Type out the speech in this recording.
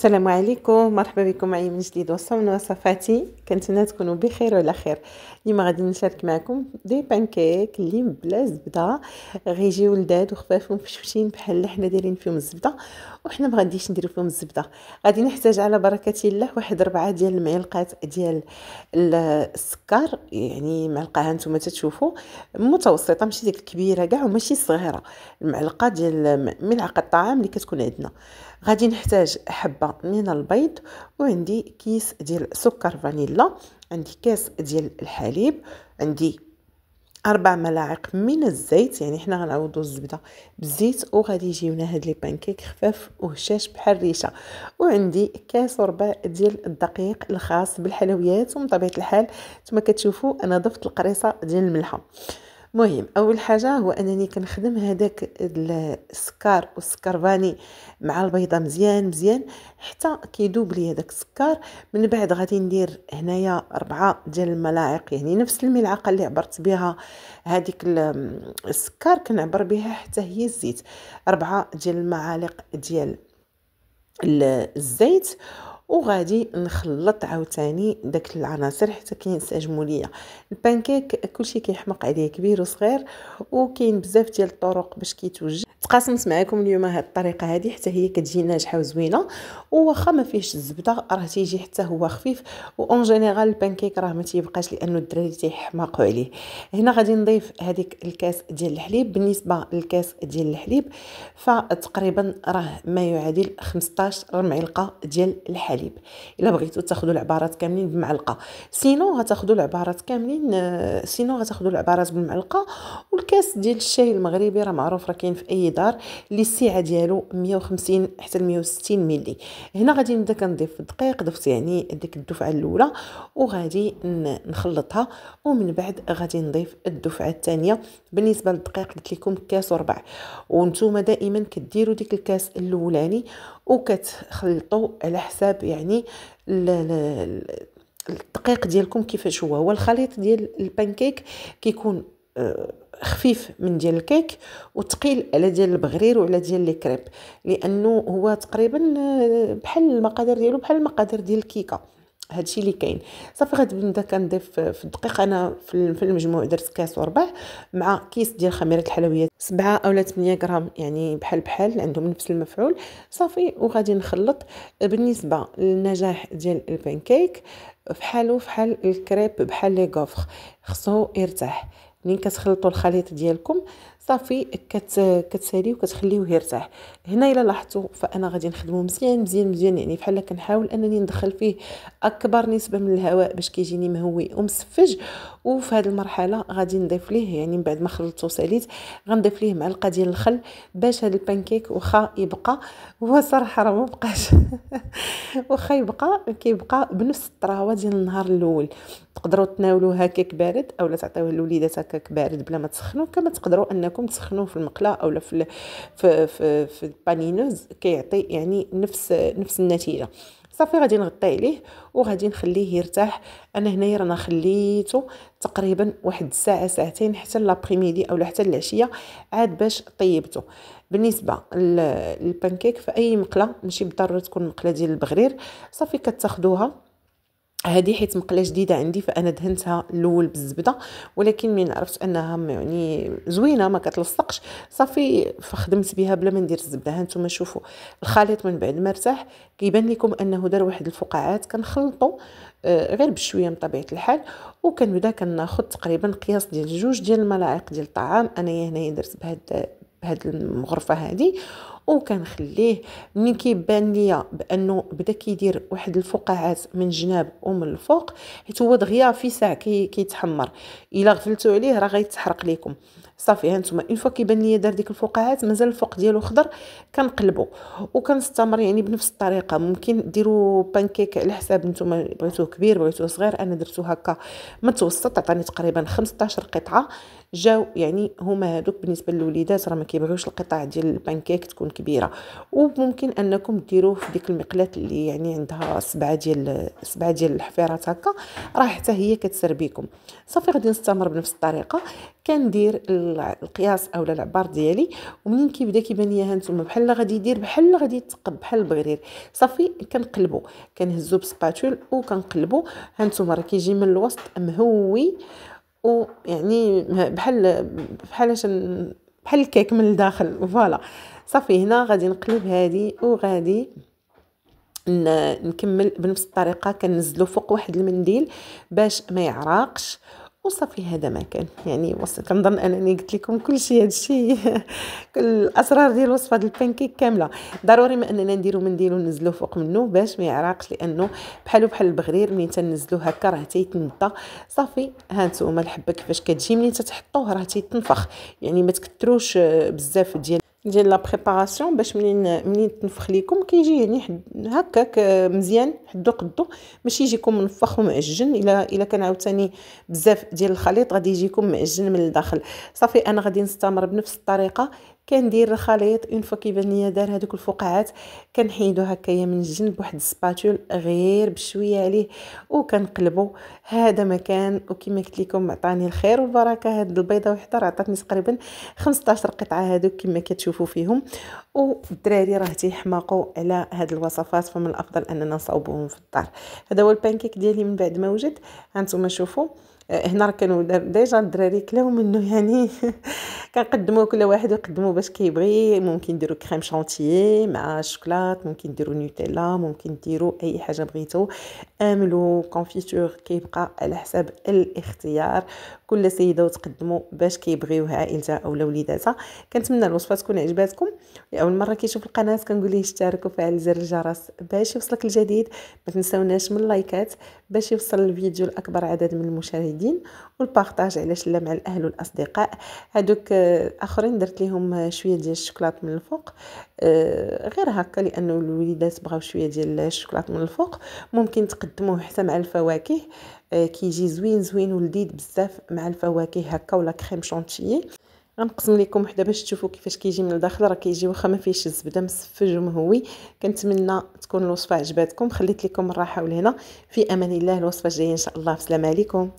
السلام عليكم مرحبا بكم معي من جديد من وصفاتي كنتمنى تكونوا بخير وعلى خير اليوم غادي نشارك معكم دي بانكيك اللي بلا زبده غيجيو لذاد وخفاف ومفشوشين بحال حنا دايرين فيهم الزبده وحنا ما غاديش نديرو فيهم الزبده غادي نحتاج على بركه الله واحد ربعه ديال المعلقات ديال السكر يعني معلقه هانتوما نتوما تتشوفوا متوسطه ماشي ديك الكبيره كاع وماشي صغيره المعلقه ديال ملعقه الطعام اللي كتكون عندنا غادي نحتاج حبه من البيض وعندي كيس ديال سكر فانيلا عندي كاس ديال الحليب عندي اربع ملاعق من الزيت يعني حنا غنعوضوا الزبده بالزيت وغادي يجيونا هاد لي بانكيك خفاف وهشاش بحال الريشه وعندي كاس وربع ديال الدقيق الخاص بالحلويات ومن طبيعه الحال كما كتشوفوا انا ضفت القريصه ديال الملحه مهم اول حاجه هو انني كنخدم هذاك السكر والسكرفاني مع البيضه مزيان مزيان حتى كيدوب لي هذاك السكر من بعد غادي ندير هنايا أربعة ديال الملاعق يعني نفس الملعقه اللي عبرت بها هذيك السكر كنعبر بها حتى هي الزيت أربعة ديال المعالق ديال الزيت وغادي نخلط عاوتاني داك العناصر حتى كينسجموا ليا البانكيك كلشي كيحمق عليه كبير وصغير وكاين بزاف ديال الطرق باش كيتوجد تقاسمت معكم اليوم هاد الطريقه هادي حتى هي كتجي ناجحه وزوينه واخا ما فيهش الزبده راه تيجي حتى هو خفيف وان جينيرال البانكيك راه ما تيبقاش لانه الدراري تيحماقوا عليه هنا غادي نضيف هذيك الكاس ديال الحليب بالنسبه للكاس ديال الحليب فتقريبا راه ما يعادل 15 معلقه ديال الحليب الحليب الا بغيتو تاخذوا العبارات كاملين بمعلقه سينو غتاخذوا العبارات كاملين آه، سينو غتاخذوا العبارات بالمعلقه والكاس ديال الشاي المغربي راه معروف راه كاين في اي دار اللي السعه ديالو 150 حتى 160 ملي هنا غادي نبدا كنضيف الدقيق ضفت يعني ديك الدفعه الاولى وغادي نخلطها ومن بعد غادي نضيف الدفعه الثانيه بالنسبه للدقيق قلت لكم كاس وربع وانتم دائما كديروا ديك الكاس الاولاني وكتخلطوا على حساب يعني الدقيق ديالكم كيفاش هو هو الخليط ديال البانكيك كيكون آه، خفيف من ديال الكيك وثقيل على ديال البغرير وعلى ديال لي كريب لانه هو تقريبا آه، بحال المقادير ديالو بحال المقادير ديال الكيكه هادشي اللي كاين صافي غنبدا كنضيف في الدقيق انا في المجموع درت كاس وربع مع كيس ديال خميره الحلويات سبعة اولا 8 غرام يعني بحال بحال عندهم نفس المفعول صافي وغادي نخلط بالنسبه للنجاح ديال البانكيك فحالو فحال الكريب بحال لي غوفر خصو يرتاح منين كتخلطوا الخليط ديالكم صافي كت كتساليه وكتخليه يرتاح هنا الا لاحظتوا فانا غادي نخدمه مزيان مزيان مزيان يعني بحال كنحاول انني ندخل فيه اكبر نسبه من الهواء باش كيجيني مهوي ومسفج وفي هذه المرحله غادي نضيف ليه يعني من بعد ما خلطتو ساليت غنضيف ليه معلقه ديال الخل باش هذا البانكيك واخا يبقى هو صراحه راه ما بقاش واخا يبقى كيبقى بنفس الطراوه ديال النهار الاول تقدروا تناولوه هكاك بارد اولا تعطيوه للوليدات هكاك بارد بلا ما تسخنوه كما تقدروا انكم تسخنوه في المقله اولا في في في, في البانينوز كيعطي يعني نفس نفس النتيجه صافي غادي نغطي عليه وغادي نخليه يرتاح انا هنايا رانا خليته تقريبا واحد الساعه ساعتين حتى لابريميدي اولا حتى العشيه عاد باش طيبته بالنسبه للبانكيك فاي مقله ماشي بالضروره تكون مقله ديال البغرير صافي كتاخذوها هذه حيت مقله جديده عندي فانا دهنتها الاول بالزبده ولكن من عرفت انها يعني زوينه ما كتلصقش صافي فخدمت بها بلا ما ندير الزبده ها نتوما شوفوا الخليط من بعد ما ارتاح كيبان لكم انه دار واحد الفقاعات كنخلطو آه غير بشويه من طبيعه الحال وكنبدا كناخذ تقريبا قياس ديال جوج ديال الملاعق ديال الطعام انايا هنايا درت بهاد بهاد الغرفه هذه وكنخليه منين كيبان ليا بانه بدا كيدير واحد الفقاعات من الجناب ومن الفوق حيت هو دغيا في ساع كيتحمر الا غفلتوا عليه راه غيتحرق ليكم صافي ها نتوما اون فوا كيبان ليا دار ديك الفقاعات مازال الفوق ديالو خضر كنقلبو وكنستمر يعني بنفس الطريقه ممكن ديروا بانكيك على حساب نتوما بغيتوه كبير بغيتوه صغير انا درتو هكا متوسط عطاني تقريبا 15 قطعه جاو يعني هما هادوك بالنسبه للوليدات راه ما كيبغيوش القطع ديال البانكيك تكون كبيره وممكن انكم ديروه في ديك المقلاه اللي يعني عندها سبعه ديال سبعه ديال الحفيرات هكا راه حتى هي كتسر بيكم صافي غادي نستمر بنفس الطريقه كندير القياس اولا العبار ديالي ومنين كيبدا كيبان ليا هانتوما بحال غادي يدير بحال غادي يتقب بحال البغرير صافي كنقلبو كنهزو بسباتول وكنقلبو هانتوما راه كيجي من الوسط مهوي ويعني بحال بحال بحال الكيك من الداخل فوالا صافي هنا غادي نقلب هذه وغادي نكمل بنفس الطريقه كنزلو فوق واحد المنديل باش ما يعرقش وصافي هذا ما كان يعني كنظن انني قلت لكم كل شيء هذا الشيء كل الاسرار ديال وصفه ديال البانكيك كامله ضروري ما اننا نديرو منديل ونزلوه فوق منه باش ما يعرقش لانه بحالو بحال البغرير ملي تنزلو هكا راه تيتنطى صافي ها انتم الحبه كيفاش كتجي ملي تتحطوه راه تيتنفخ يعني ما تكثروش بزاف ديال ديال لا بريباراسيون باش منين منين تنفخ ليكم كيجي يعني حد هكاك آه، مزيان حدو قدو ماشي يجيكم منفخ ومعجن الا الا كان عاوتاني بزاف ديال الخليط غادي يجيكم معجن من الداخل صافي انا غادي نستمر بنفس الطريقه كندير الخليط اون فوا كيبان ليا دار هذوك الفقاعات كنحيدو هكايا من الجنب واحد السباتول غير بشويه عليه وكنقلبو هذا مكان وكما قلت لكم عطاني الخير والبركه هاد البيضه وحده راه عطاتني تقريبا 15 قطعه هذوك كما كتشوفوا فيهم والدراري راه تيحماقوا على هاد الوصفات فمن الافضل اننا نصاوبوهم في الدار هذا هو البانكيك ديالي من بعد ما وجد هانتوما شوفوا هنا راه كانوا ديجا الدراري كلاو منه يعني كنقدموا كل واحد يقدمو باش كيبغي ممكن ديروا كريم شانتيي مع الشوكولات ممكن ديروا نوتيلا ممكن ديروا اي حاجه بغيتو املو كونفيتور كيبقى على حساب الاختيار كل سيده وتقدموا باش كيبغيوها عائلتها اولا وليداتها كنتمنى الوصفه تكون عجباتكم اول مره كيشوف القناه كنقول ليه اشترك وفعل زر الجرس باش يوصلك الجديد ما تنساوناش من اللايكات باش يوصل الفيديو لاكبر عدد من المشاهدين قاعدين والبارطاج علاش لا مع الاهل والاصدقاء هادوك آه، اخرين درت ليهم آه، شويه ديال الشوكولات من الفوق آه، غير هكا لانه الوليدات بغاو شويه ديال الشوكولات من الفوق ممكن تقدموه حتى مع الفواكه كيجي زوين زوين ولذيذ بزاف مع الفواكه هكا ولا كريم شونتيي غنقسم لكم وحده باش تشوفوا كيفاش كيجي من الداخل راه كيجي واخا ما فيهش الزبده مسفج ومهوي كنتمنى تكون الوصفه عجباتكم خليت لكم الراحه ولهنا في امان الله الوصفه الجايه ان شاء الله بسلام عليكم